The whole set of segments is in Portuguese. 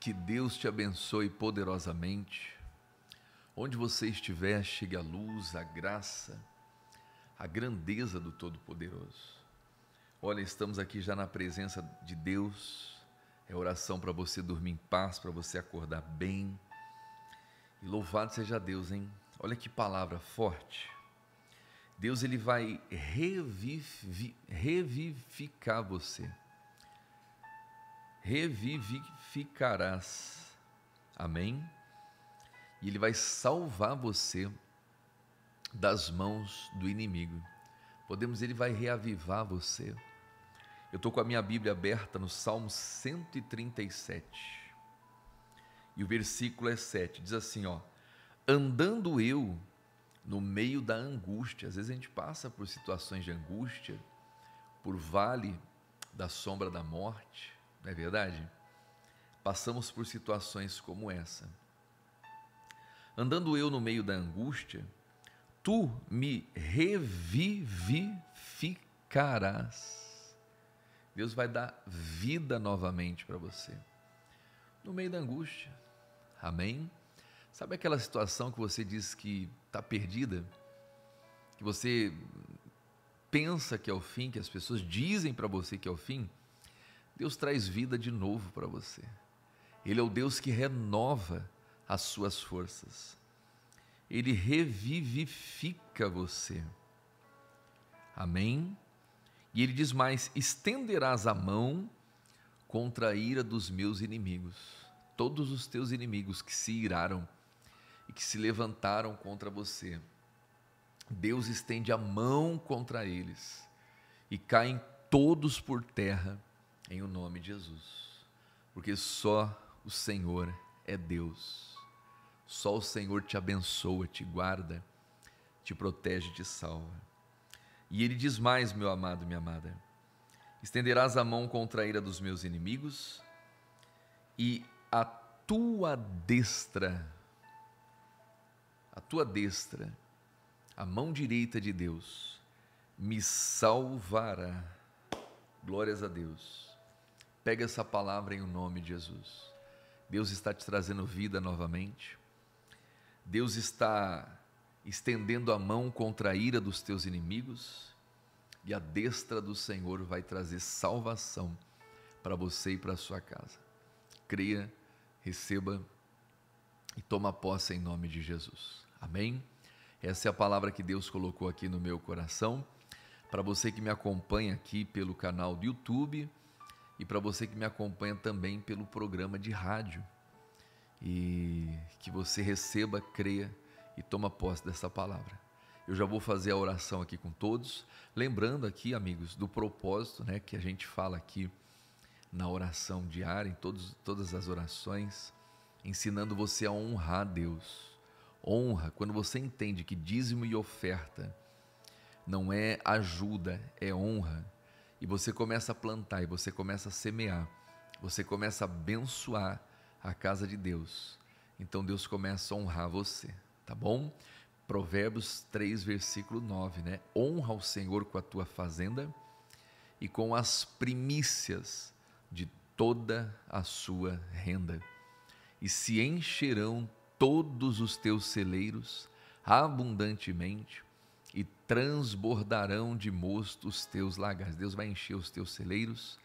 Que Deus te abençoe poderosamente. Onde você estiver, chegue a luz, a graça, a grandeza do Todo-Poderoso. Olha, estamos aqui já na presença de Deus. É oração para você dormir em paz, para você acordar bem. E louvado seja Deus, hein? Olha que palavra forte. Deus ele vai revivificar você revivificarás. Amém? E Ele vai salvar você das mãos do inimigo. Podemos, Ele vai reavivar você. Eu estou com a minha Bíblia aberta no Salmo 137. E o versículo é 7, diz assim, ó: Andando eu no meio da angústia. Às vezes a gente passa por situações de angústia, por vale da sombra da morte, não é verdade? Passamos por situações como essa. Andando eu no meio da angústia, tu me revivificarás. Deus vai dar vida novamente para você. No meio da angústia. Amém? Sabe aquela situação que você diz que está perdida? Que você pensa que é o fim, que as pessoas dizem para você que é o fim? Deus traz vida de novo para você. Ele é o Deus que renova as suas forças. Ele revivifica você. Amém? E ele diz mais: estenderás a mão contra a ira dos meus inimigos, todos os teus inimigos que se iraram e que se levantaram contra você. Deus estende a mão contra eles e caem todos por terra em o um nome de Jesus. Porque só o Senhor é Deus. Só o Senhor te abençoa, te guarda, te protege, te salva. E ele diz mais, meu amado, minha amada: estenderás a mão contra a ira dos meus inimigos e a tua destra, a tua destra, a mão direita de Deus, me salvará. Glórias a Deus. Pega essa palavra em o nome de Jesus. Deus está te trazendo vida novamente. Deus está estendendo a mão contra a ira dos teus inimigos. E a destra do Senhor vai trazer salvação para você e para a sua casa. Creia, receba e toma posse em nome de Jesus. Amém? Essa é a palavra que Deus colocou aqui no meu coração. Para você que me acompanha aqui pelo canal do YouTube, e para você que me acompanha também pelo programa de rádio. E que você receba, creia e toma posse dessa palavra. Eu já vou fazer a oração aqui com todos, lembrando aqui, amigos, do propósito, né, que a gente fala aqui na oração diária, em todos, todas as orações, ensinando você a honrar a Deus. Honra, quando você entende que dízimo e oferta não é ajuda, é honra e você começa a plantar, e você começa a semear, você começa a abençoar a casa de Deus. Então Deus começa a honrar você, tá bom? Provérbios 3, versículo 9, né? Honra o Senhor com a tua fazenda e com as primícias de toda a sua renda. E se encherão todos os teus celeiros abundantemente, e transbordarão de mosto os teus lagares. Deus vai encher os teus celeiros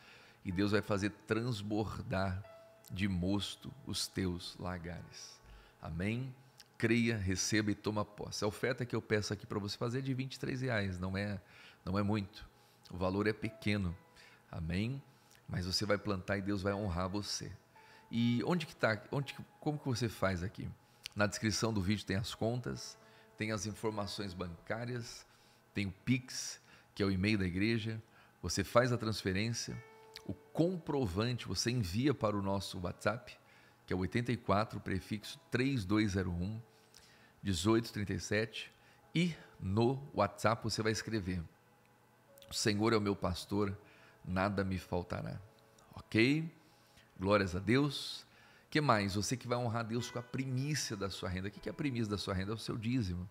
e Deus vai fazer transbordar de mosto os teus lagares. Amém? Creia, receba e toma posse. A oferta que eu peço aqui para você fazer é de 23 reais, não é, não é muito. O valor é pequeno. Amém? Mas você vai plantar e Deus vai honrar você. E onde que está? Onde, como que você faz aqui? Na descrição do vídeo tem as contas tem as informações bancárias, tem o Pix, que é o e-mail da igreja. Você faz a transferência, o comprovante você envia para o nosso WhatsApp, que é o 84 prefixo 3201 1837 e no WhatsApp você vai escrever: O Senhor é o meu pastor, nada me faltará. OK? Glórias a Deus que mais? Você que vai honrar Deus com a primícia da sua renda. O que é a primícia da sua renda? É o seu dízimo.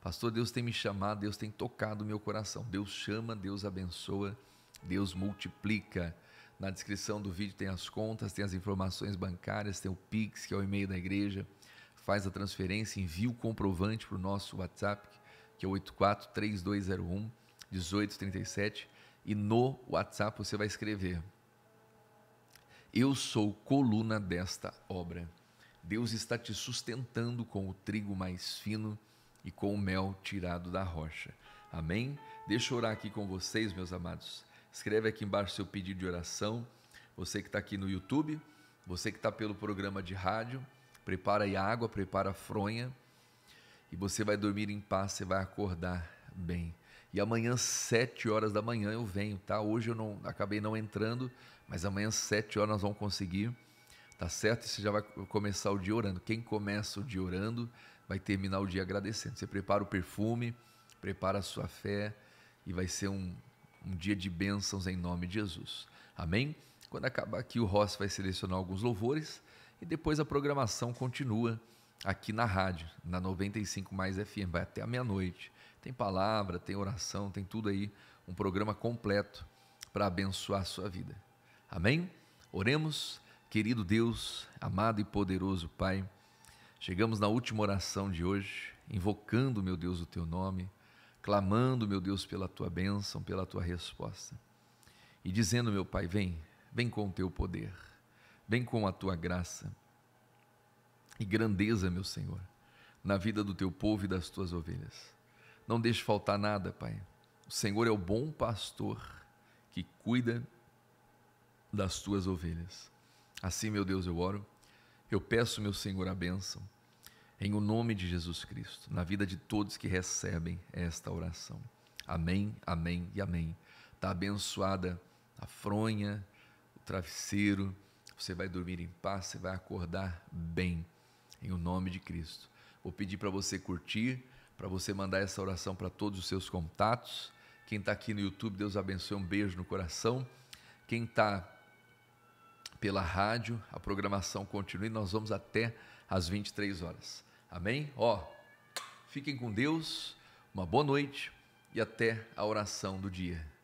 Pastor, Deus tem me chamado, Deus tem tocado o meu coração. Deus chama, Deus abençoa, Deus multiplica. Na descrição do vídeo tem as contas, tem as informações bancárias, tem o Pix, que é o e-mail da igreja. Faz a transferência, envia o comprovante para o nosso WhatsApp, que é 3201 1837. E no WhatsApp você vai escrever eu sou coluna desta obra. Deus está te sustentando com o trigo mais fino e com o mel tirado da rocha. Amém? Deixa eu orar aqui com vocês, meus amados. Escreve aqui embaixo seu pedido de oração. Você que está aqui no YouTube, você que está pelo programa de rádio, prepara aí a água, prepara a fronha e você vai dormir em paz, você vai acordar bem. E amanhã, 7 horas da manhã, eu venho, tá? Hoje eu não acabei não entrando, mas amanhã, 7 horas, nós vamos conseguir, tá certo? E você já vai começar o dia orando. Quem começa o dia orando vai terminar o dia agradecendo. Você prepara o perfume, prepara a sua fé e vai ser um, um dia de bênçãos em nome de Jesus. Amém? Quando acabar aqui, o Ross vai selecionar alguns louvores e depois a programação continua aqui na rádio, na 95 mais FM, vai até a meia-noite. Tem palavra, tem oração, tem tudo aí, um programa completo para abençoar a sua vida. Amém? Oremos, querido Deus, amado e poderoso Pai. Chegamos na última oração de hoje, invocando, meu Deus, o teu nome, clamando, meu Deus, pela tua bênção, pela tua resposta. E dizendo, meu Pai, vem, vem com o teu poder, vem com a tua graça e grandeza, meu Senhor, na vida do teu povo e das tuas ovelhas. Não deixe faltar nada, Pai. O Senhor é o bom pastor que cuida das tuas ovelhas. Assim, meu Deus, eu oro. Eu peço, meu Senhor, a bênção em o nome de Jesus Cristo, na vida de todos que recebem esta oração. Amém, amém e amém. Está abençoada a fronha, o travesseiro. Você vai dormir em paz, você vai acordar bem, em o nome de Cristo. Vou pedir para você curtir para você mandar essa oração para todos os seus contatos. Quem está aqui no YouTube, Deus abençoe, um beijo no coração. Quem está pela rádio, a programação continua e nós vamos até às 23 horas. Amém? Ó, fiquem com Deus, uma boa noite e até a oração do dia.